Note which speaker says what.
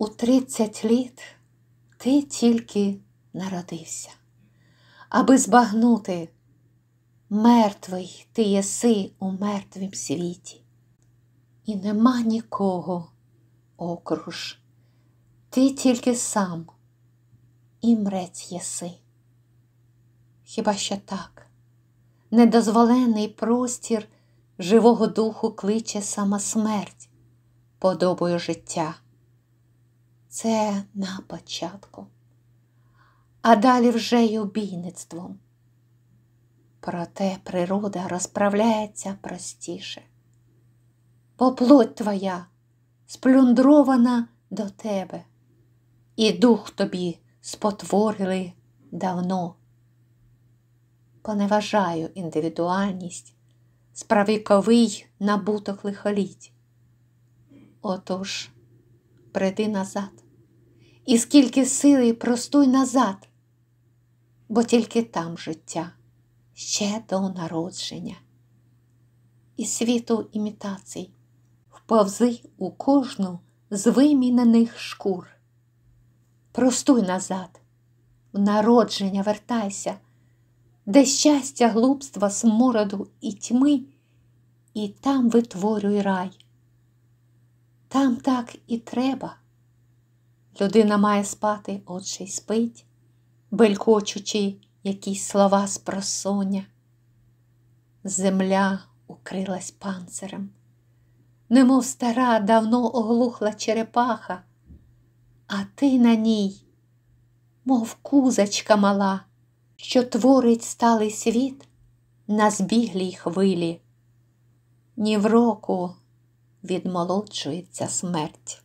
Speaker 1: у тридцять літ ти тільки народився, аби збагнути, мертвий ти єси у мертвім світі, і нема нікого окруж, ти тільки сам і мрець єси. Хіба що так, недозволений простір живого духу кличе сама смерть, подобою життя. Це на початку, а далі вже й убійництвом. Проте природа розправляється простіше. Бо плоть твоя сплюндрована до тебе, і дух тобі спотворили давно. Поневажаю індивідуальність, справіковий набуток лихоліть. Отож, прийди назад і скільки сили простуй назад, бо тільки там життя ще до народження. І світу імітацій вповзи у кожну з вимінених шкур. Простуй назад, в народження вертайся, де щастя, глупства, смороду і тьми, і там витворюй рай. Там так і треба. Людина має спати, отже й спить, белькочучи якісь слова з просоння. Земля укрилась панцирем, немов стара, давно оглухла черепаха, а ти на ній, мов кузочка мала, що творить сталий світ на збіглій хвилі. Ні в року відмолоджується смерть.